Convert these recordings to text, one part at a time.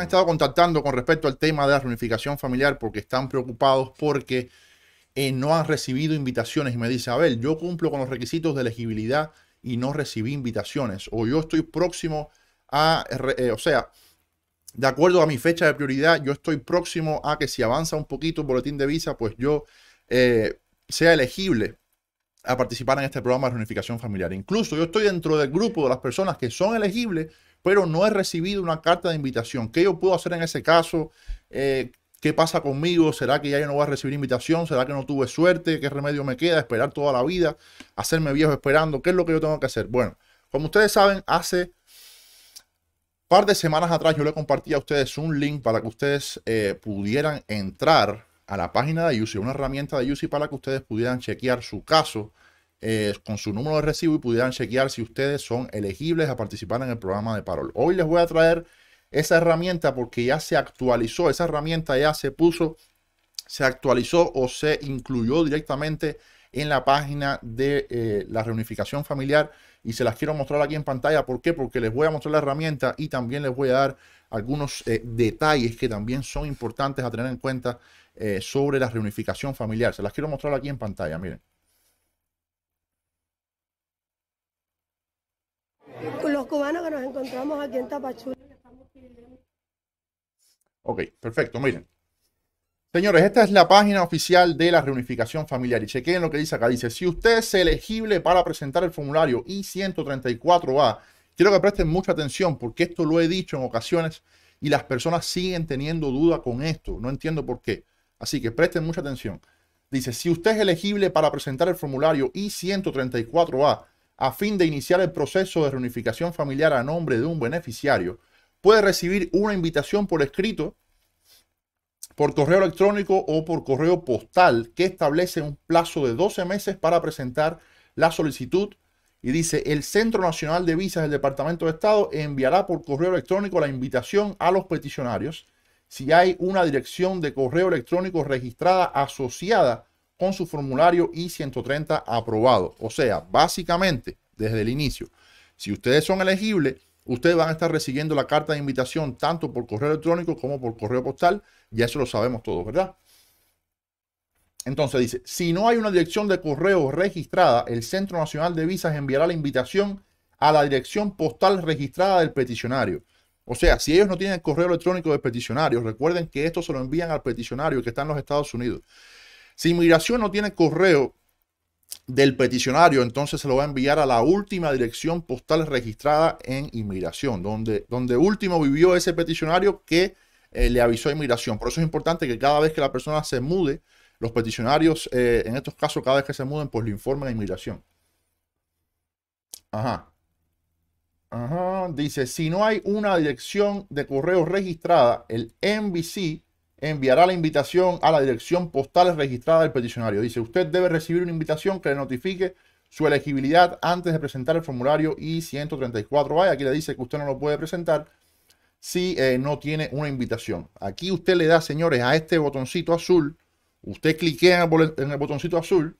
han estado contactando con respecto al tema de la reunificación familiar porque están preocupados porque eh, no han recibido invitaciones y me dice, a ver, yo cumplo con los requisitos de elegibilidad y no recibí invitaciones o yo estoy próximo a, eh, o sea, de acuerdo a mi fecha de prioridad, yo estoy próximo a que si avanza un poquito el boletín de visa, pues yo eh, sea elegible a participar en este programa de reunificación familiar. Incluso yo estoy dentro del grupo de las personas que son elegibles pero no he recibido una carta de invitación. ¿Qué yo puedo hacer en ese caso? Eh, ¿Qué pasa conmigo? ¿Será que ya yo no voy a recibir invitación? ¿Será que no tuve suerte? ¿Qué remedio me queda? ¿Esperar toda la vida? ¿Hacerme viejo esperando? ¿Qué es lo que yo tengo que hacer? Bueno, como ustedes saben, hace par de semanas atrás yo le compartí a ustedes un link para que ustedes eh, pudieran entrar a la página de UCI, una herramienta de UCI para que ustedes pudieran chequear su caso eh, con su número de recibo y pudieran chequear si ustedes son elegibles a participar en el programa de Parol. Hoy les voy a traer esa herramienta porque ya se actualizó, esa herramienta ya se puso, se actualizó o se incluyó directamente en la página de eh, la reunificación familiar y se las quiero mostrar aquí en pantalla. ¿Por qué? Porque les voy a mostrar la herramienta y también les voy a dar algunos eh, detalles que también son importantes a tener en cuenta sobre la reunificación familiar. Se las quiero mostrar aquí en pantalla, miren. cubanos que nos encontramos aquí en Tapachula. Ok, perfecto, miren. Señores, esta es la página oficial de la reunificación familiar. Y chequen lo que dice acá. Dice, si usted es elegible para presentar el formulario I-134A, quiero que presten mucha atención porque esto lo he dicho en ocasiones y las personas siguen teniendo duda con esto. No entiendo por qué. Así que presten mucha atención. Dice, si usted es elegible para presentar el formulario I-134A, a fin de iniciar el proceso de reunificación familiar a nombre de un beneficiario, puede recibir una invitación por escrito, por correo electrónico o por correo postal que establece un plazo de 12 meses para presentar la solicitud. Y dice, el Centro Nacional de Visas del Departamento de Estado enviará por correo electrónico la invitación a los peticionarios si hay una dirección de correo electrónico registrada asociada con su formulario I-130 aprobado. O sea, básicamente, desde el inicio. Si ustedes son elegibles, ustedes van a estar recibiendo la carta de invitación tanto por correo electrónico como por correo postal. Ya eso lo sabemos todos, ¿verdad? Entonces dice, si no hay una dirección de correo registrada, el Centro Nacional de Visas enviará la invitación a la dirección postal registrada del peticionario. O sea, si ellos no tienen correo electrónico del peticionario, recuerden que esto se lo envían al peticionario que está en los Estados Unidos. Si inmigración no tiene correo del peticionario entonces se lo va a enviar a la última dirección postal registrada en inmigración, donde, donde último vivió ese peticionario que eh, le avisó a inmigración. Por eso es importante que cada vez que la persona se mude, los peticionarios, eh, en estos casos, cada vez que se muden, pues le informen a inmigración. Ajá. Ajá. Dice, si no hay una dirección de correo registrada, el NBC enviará la invitación a la dirección postal registrada del peticionario. Dice, usted debe recibir una invitación que le notifique su elegibilidad antes de presentar el formulario I-134A. Aquí le dice que usted no lo puede presentar si eh, no tiene una invitación. Aquí usted le da, señores, a este botoncito azul. Usted cliquea en el, botoncito azul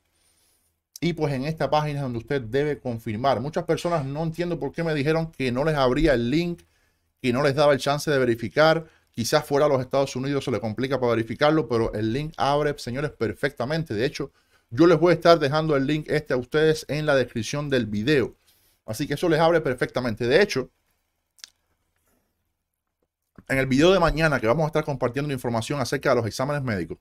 y pues en esta página es donde usted debe confirmar. Muchas personas no entiendo por qué me dijeron que no les abría el link, que no les daba el chance de verificar Quizás fuera a los Estados Unidos se le complica para verificarlo, pero el link abre, señores, perfectamente. De hecho, yo les voy a estar dejando el link este a ustedes en la descripción del video. Así que eso les abre perfectamente. De hecho, en el video de mañana que vamos a estar compartiendo información acerca de los exámenes médicos,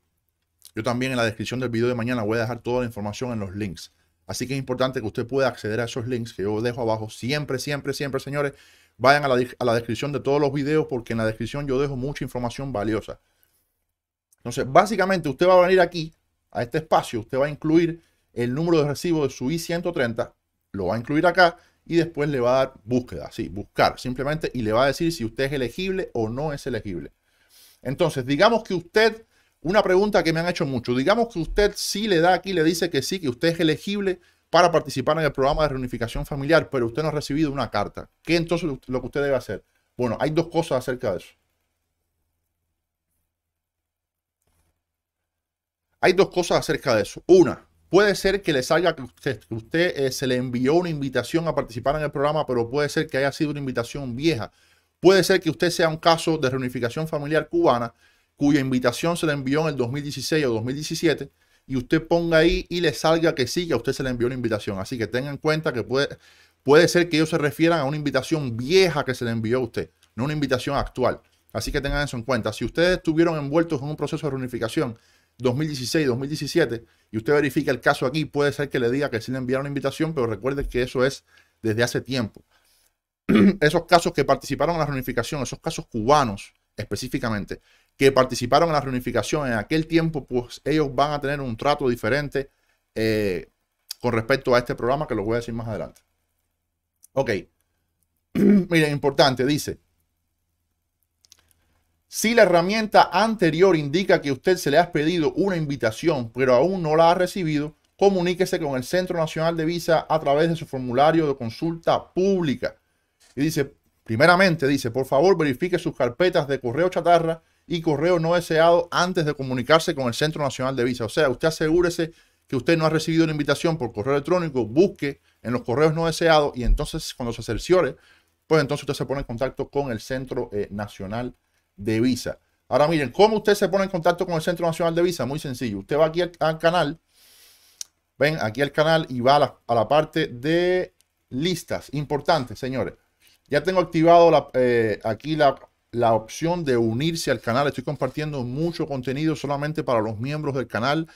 yo también en la descripción del video de mañana voy a dejar toda la información en los links. Así que es importante que usted pueda acceder a esos links que yo dejo abajo siempre, siempre, siempre, señores. Vayan a la, descripción de todos los videos porque en la descripción yo dejo mucha información valiosa. Entonces, básicamente usted va a venir aquí, a este espacio, usted va a incluir el número de recibo de su I-130, lo va a incluir acá y después le va a dar búsqueda, sí, buscar simplemente y le va a decir si usted es elegible o no es elegible. Entonces, digamos que usted, una pregunta que me han hecho mucho, digamos que usted sí le da aquí, le dice que sí, que usted es elegible para participar en el programa de reunificación familiar, pero usted no ha recibido una carta. ¿Qué entonces lo que usted debe hacer? Bueno, hay dos cosas acerca de eso. Hay dos cosas acerca de eso. Una, puede ser que le salga que usted, usted eh, se le envió una invitación a participar en el programa, pero puede ser que haya sido una invitación vieja. Puede ser que usted sea un caso de reunificación familiar cubana cuya invitación se le envió en el 2016 o 2017 y usted ponga ahí y le salga que sí, que a usted se le envió una invitación. Así que tengan en cuenta que puede, puede ser que ellos se refieran a una invitación vieja que se le envió a usted, no una invitación actual. Así que tengan eso en cuenta. Si ustedes estuvieron envueltos en un proceso de reunificación 2016-2017 y usted verifica el caso aquí, puede ser que le diga que sí le enviaron una invitación, pero recuerde que eso es desde hace tiempo. esos casos que participaron en la reunificación, esos casos cubanos específicamente, que participaron en la reunificación en aquel tiempo, pues ellos van a tener un trato diferente eh, con respecto a este programa que lo voy a decir más adelante. Ok. Miren, importante, dice. Si la herramienta anterior indica que usted se le ha pedido una invitación, pero aún no la ha recibido, comuníquese con el Centro Nacional de Visa a través de su formulario de consulta pública. Y dice, primeramente, dice, por favor verifique sus carpetas de correo chatarra y correo no deseado antes de comunicarse con el Centro Nacional de Visa. O sea, usted asegúrese que usted no ha recibido una invitación por correo electrónico, busque en los correos no deseados y entonces cuando se cerciore, pues entonces usted se pone en contacto con el Centro eh, Nacional de Visa. Ahora miren, ¿cómo usted se pone en contacto con el Centro Nacional de Visa? Muy sencillo. Usted va aquí al, canal, ven aquí al canal y va a la, parte de listas. Importante, señores. Ya tengo activado eh, aquí la la opción de unirse al canal. Estoy compartiendo mucho contenido solamente para los miembros del canal,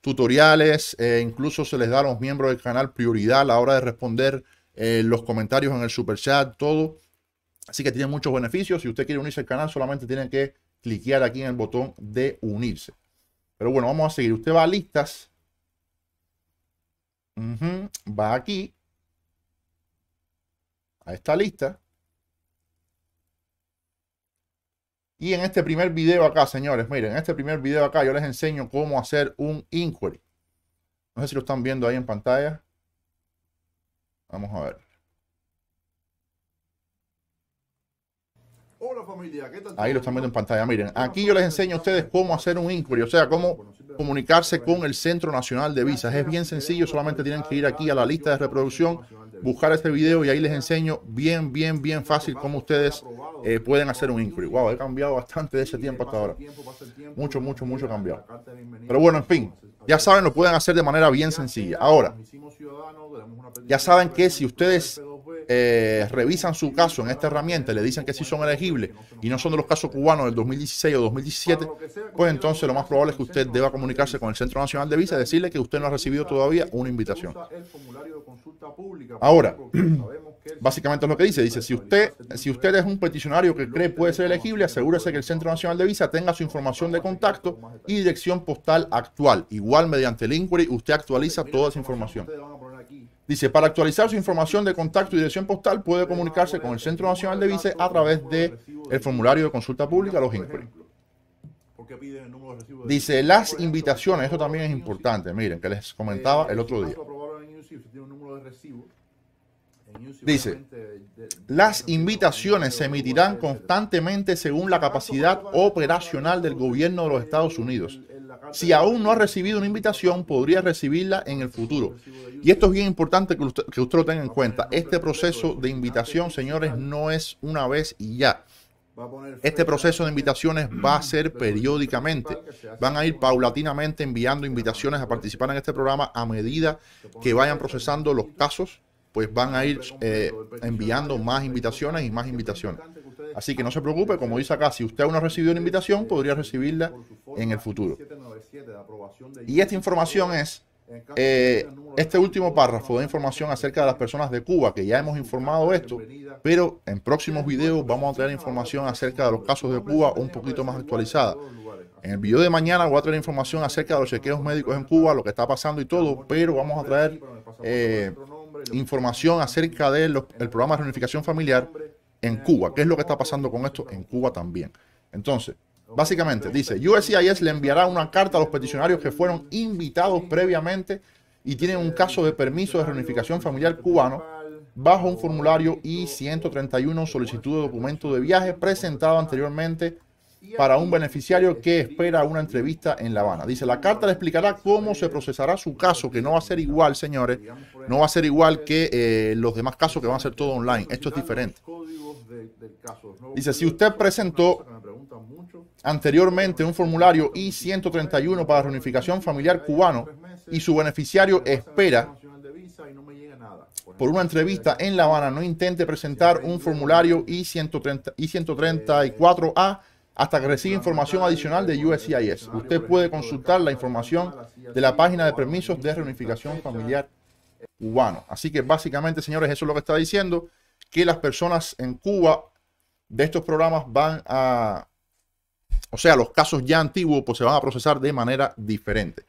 tutoriales, eh, incluso se les da a los miembros del canal prioridad a la hora de responder eh, los comentarios en el super chat, todo. Así que tiene muchos beneficios. Si usted quiere unirse al canal, solamente tiene que cliquear aquí en el botón de unirse. Pero bueno, vamos a seguir. Usted va a listas. Va aquí. A esta lista. Y en este primer video acá, señores, miren, en este primer video acá yo les enseño cómo hacer un inquiry. No sé si lo están viendo ahí en pantalla. Vamos a ver. Hola familia, ¿qué tal? Ahí lo están viendo en pantalla. Miren, aquí yo les enseño a ustedes cómo hacer un inquiry, o sea, cómo comunicarse con el Centro Nacional de Visas. Es bien eh, sencillo, solamente tienen que ir aquí a la lista de reproducción buscar este video y ahí les enseño bien, bien, bien fácil cómo ustedes eh, pueden hacer un inquiry. Wow, he cambiado bastante de ese tiempo hasta ahora. Mucho, mucho, eh, mucho cambiado. Pero bueno, en fin, ya saben, lo pueden hacer de manera bien sencilla. Ahora, ya saben que si ustedes eh, revisan su caso en esta herramienta, le dicen que sí son elegibles y no son de los casos cubanos del 2016 o 2017, pues entonces lo más probable es que usted deba comunicarse con el Centro Nacional de Visa y decirle que usted no ha recibido todavía una invitación. Ahora, Básicamente es lo que dice. Dice, si usted, si usted es un peticionario que cree puede ser elegible, asegúrese que el Centro Nacional de Visa tenga su información de contacto y dirección postal actual. Igual mediante el inquiry usted actualiza toda esa información. Dice, para actualizar su información de contacto y dirección postal puede comunicarse con el Centro Nacional de Visa a través del formulario de consulta pública, los inquiry. Dice, las invitaciones, eso también es importante, miren, que les eh, comentaba el otro día. Dice, las invitaciones se emitirán constantemente según la capacidad operacional del gobierno de los Estados Unidos. Si aún no ha recibido una invitación, podría recibirla en el futuro. Y esto es bien importante que usted, lo tenga en cuenta. Este proceso de invitación, señores, no es una vez y ya. Este proceso de invitaciones va a ser periódicamente. Van a ir paulatinamente enviando invitaciones a participar en este programa a medida que vayan procesando los casos pues van a ir eh, enviando más invitaciones y más invitaciones. Así que no se preocupe, como dice acá, si usted aún no ha recibido una invitación, podría recibirla en el futuro. Y esta información es eh, este último párrafo de información acerca de las personas de Cuba, que ya hemos informado esto, pero en próximos videos vamos a traer información acerca de los casos de Cuba un poquito más actualizada. En el video de mañana voy a traer información acerca de los chequeos médicos en Cuba, lo que está pasando y todo, pero vamos a traer eh, información acerca del programa de reunificación familiar en Cuba. ¿Qué es lo que está pasando con esto en Cuba también? Entonces, básicamente dice, USCIS le enviará una carta a los peticionarios que fueron invitados previamente y tienen un caso de permiso de reunificación familiar cubano bajo un formulario I-131 solicitud de documento de viaje presentado anteriormente para un beneficiario que espera una entrevista en La Habana. Dice, la carta le explicará cómo se procesará su caso, que no va a ser igual, señores, no va a ser igual que eh, los demás casos que van a ser todo online. Esto es diferente. Dice, si usted presentó anteriormente un formulario I-131 para reunificación familiar cubano y su beneficiario espera por una entrevista en La Habana, no intente presentar un formulario I-134A hasta que reciba información adicional de USCIS. Usted puede consultar la información de la página de permisos de reunificación familiar cubano. Así que básicamente, señores, eso es lo que está diciendo, que las personas en Cuba de estos programas van a, o sea, los casos ya antiguos, pues se van a procesar de manera diferente.